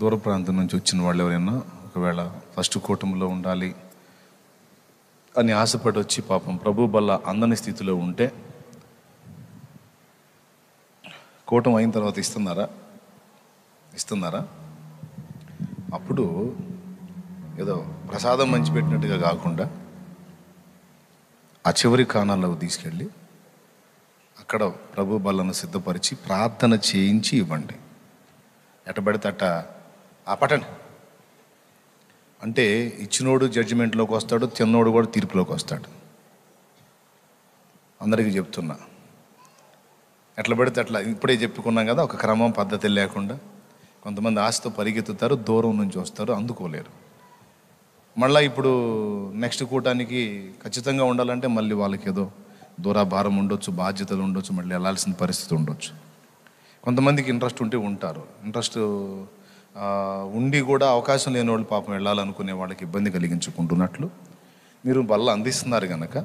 దూర ప్రాంతం నుంచి వచ్చిన వాళ్ళు ఎవరైనా ఒకవేళ ఫస్ట్ కూటమిలో ఉండాలి అని ఆశపడి వచ్చి పాపం ప్రభు బల్ల అందని స్థితిలో ఉంటే కూటం అయిన తర్వాత ఇస్తున్నారా ఇస్తున్నారా అప్పుడు ఏదో ప్రసాదం మంచి పెట్టినట్టుగా కాకుండా ఆ చివరి కాణాల్లో తీసుకెళ్ళి అక్కడ ప్రభు బలను సిద్ధపరిచి ప్రార్థన చేయించి ఇవ్వండి ఎటబడితే అట్ట ఆ పట్టండి అంటే ఇచ్చినోడు జడ్జిమెంట్లోకి వస్తాడు తిన్నోడు కూడా తీర్పులోకి వస్తాడు అందరికీ చెప్తున్నా ఎట్లా పెడితే అట్లా ఇప్పుడే చెప్పుకున్నాం కదా ఒక క్రమం పద్ధతి లేకుండా కొంతమంది ఆశతో పరిగెత్తుతారు దూరం నుంచి వస్తారు అందుకోలేరు మళ్ళీ ఇప్పుడు నెక్స్ట్ కూటానికి ఖచ్చితంగా ఉండాలంటే మళ్ళీ వాళ్ళకి ఏదో దూరాభారం ఉండొచ్చు బాధ్యతలు ఉండొచ్చు మళ్ళీ వెళ్ళాల్సిన పరిస్థితి ఉండొచ్చు కొంతమందికి ఇంట్రెస్ట్ ఉంటే ఉంటారు ఇంట్రెస్ట్ ఉండి కూడా అవకాశం లేని వాళ్ళు పాపం వెళ్ళాలనుకునే వాళ్ళకి ఇబ్బంది కలిగించుకుంటున్నట్లు మీరు బల్ల అందిస్తున్నారు కనుక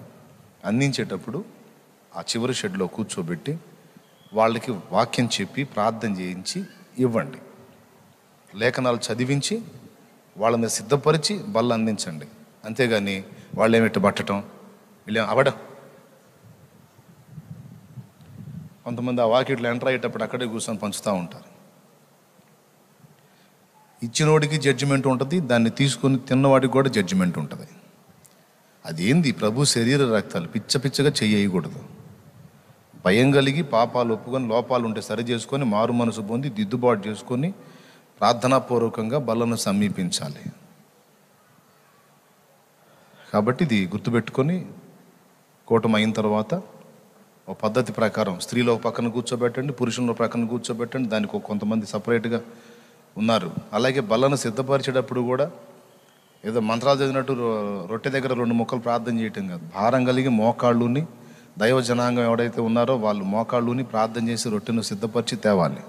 అందించేటప్పుడు ఆ చివరి షెడ్లో కూర్చోబెట్టి వాళ్ళకి వాక్యం చెప్పి ప్రార్థన చేయించి ఇవ్వండి లేఖనాలు చదివించి వాళ్ళని సిద్ధపరిచి బల్ల అందించండి అంతేగాని వాళ్ళు ఏమిటి పట్టడం వీళ్ళే అవడం కొంతమంది ఆ వాకిట్లో ఎంటర్ అయ్యేటప్పుడు అక్కడే కూర్చొని పంచుతూ ఉంటారు ఇచ్చినోడికి జడ్జిమెంట్ ఉంటుంది దాన్ని తీసుకుని తిన్నవాడికి కూడా జడ్జిమెంట్ ఉంటుంది అదేంది ప్రభు శరీర రక్తాలు పిచ్చ పిచ్చగా చెయ్యకూడదు భయం కలిగి పాపాలు ఒప్పుకొని లోపాలు ఉంటే సరి చేసుకొని మారు మనసు పొంది దిద్దుబాటు చేసుకొని ప్రార్థనాపూర్వకంగా బలను సమీపించాలి కాబట్టి ఇది గుర్తుపెట్టుకొని అయిన తర్వాత ఒక పద్ధతి ప్రకారం స్త్రీలో పక్కన కూర్చోబెట్టండి పురుషుల ప్రక్కన కూర్చోబెట్టండి దానికి కొంతమంది సపరేట్గా ఉన్నారు అలాగే బలను సిద్ధపరిచేటప్పుడు కూడా ఏదో మంత్రాలు చదివినట్టు రొట్టె దగ్గర రెండు మొక్కలు ప్రార్థన చేయటం కాదు భారం కలిగి మోకాళ్ళుని దైవ జనాంగం ఎవడైతే ఉన్నారో వాళ్ళు మోకాళ్ళుని ప్రార్థన చేసి రొట్టెను సిద్ధపరిచి తేవాలి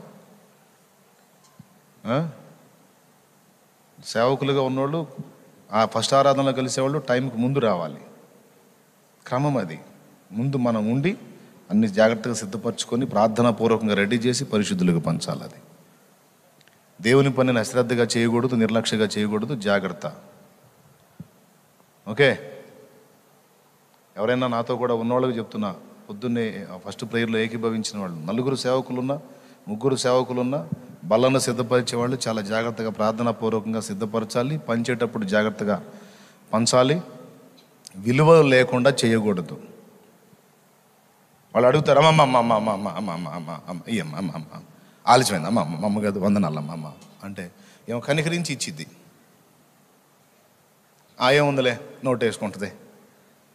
సేవకులుగా ఉన్నవాళ్ళు ఆ ఫస్ట్ ఆరాధనలో కలిసేవాళ్ళు టైంకి ముందు రావాలి క్రమం అది ముందు మనం ఉండి అన్ని జాగ్రత్తగా సిద్ధపరచుకొని పూర్వకంగా రెడీ చేసి పరిశుద్ధులకు పంచాలి అది దేవుని పనిని అశ్రద్ధగా చేయకూడదు నిర్లక్ష్యంగా చేయకూడదు జాగ్రత్త ఓకే ఎవరైనా నాతో కూడా ఉన్నవాళ్ళకి చెప్తున్నా పొద్దున్నే ఫస్ట్ ప్రేయర్లో ఏకీభవించిన వాళ్ళు నలుగురు సేవకులున్న ముగ్గురు సేవకులున్న బలను సిద్ధపరిచే వాళ్ళు చాలా జాగ్రత్తగా ప్రార్థనాపూర్వకంగా సిద్ధపరచాలి పంచేటప్పుడు జాగ్రత్తగా పంచాలి విలువ లేకుండా చేయకూడదు వాళ్ళు అడుగుతారు అమ్మమ్మ అమ్మ అమ్మ అమ్మ అమ్మ అమ్మ అమ్మ అమ్మ అమ్మ అమ్మ అమ్మ ఆలస్యమైంది అమ్మ మా అమ్మ కాదు వందనాలమ్మ అమ్మ అంటే ఏమో కనికరించి ఇచ్చిద్ది ఆ ఏముందిలే నోట్ వేసుకుంటుంది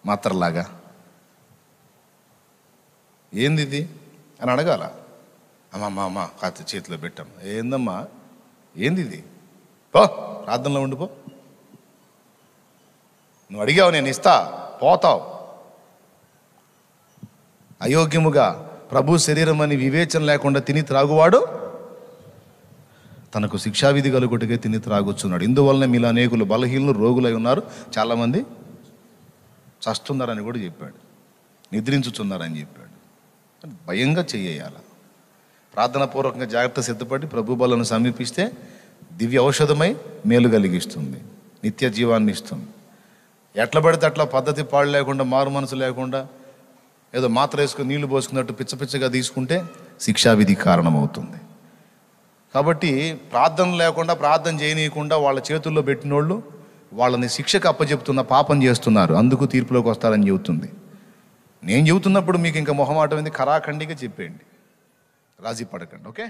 మాత్రలాగా ఏంది ఇది అని అడగాల అమ్మ అమ్మ అమ్మ కాత చేతిలో పెట్టాం ఏందమ్మా ఏంది ఇది పో ప్రార్థనలో ఉండిపో నువ్వు అడిగావు నేను ఇస్తా పోతావు అయోగ్యముగా ప్రభు శరీరం అని వివేచన లేకుండా తిని త్రాగువాడు తనకు శిక్షావిధి కలుగుటకే తిని త్రాగుచున్నాడు ఇందువలన మీలో అనేకులు బలహీనులు రోగులై ఉన్నారు చాలామంది చస్తున్నారని కూడా చెప్పాడు నిద్రించుచున్నారని చెప్పాడు భయంగా చేయాల ప్రార్థనాపూర్వకంగా జాగ్రత్త సిద్ధపడి ప్రభు బలను సమీపిస్తే దివ్య ఔషధమై మేలు కలిగిస్తుంది నిత్య జీవాన్ని ఇస్తుంది ఎట్ల పడితే అట్లా పద్ధతి పాడు లేకుండా మారు మనసు లేకుండా ఏదో మాత్ర వేసుకుని నీళ్లు పోసుకున్నట్టు పిచ్చ పిచ్చగా తీసుకుంటే శిక్షావిధి కారణమవుతుంది కాబట్టి ప్రార్థన లేకుండా ప్రార్థన చేయనీయకుండా వాళ్ళ చేతుల్లో పెట్టినోళ్ళు వాళ్ళని శిక్షకు అప్పచెప్తున్న పాపం చేస్తున్నారు అందుకు తీర్పులోకి వస్తారని చెబుతుంది నేను చెబుతున్నప్పుడు మీకు ఇంకా మొహమాటం ఏంది కరాఖండిగా చెప్పేయండి రాజీ పడకండి ఓకే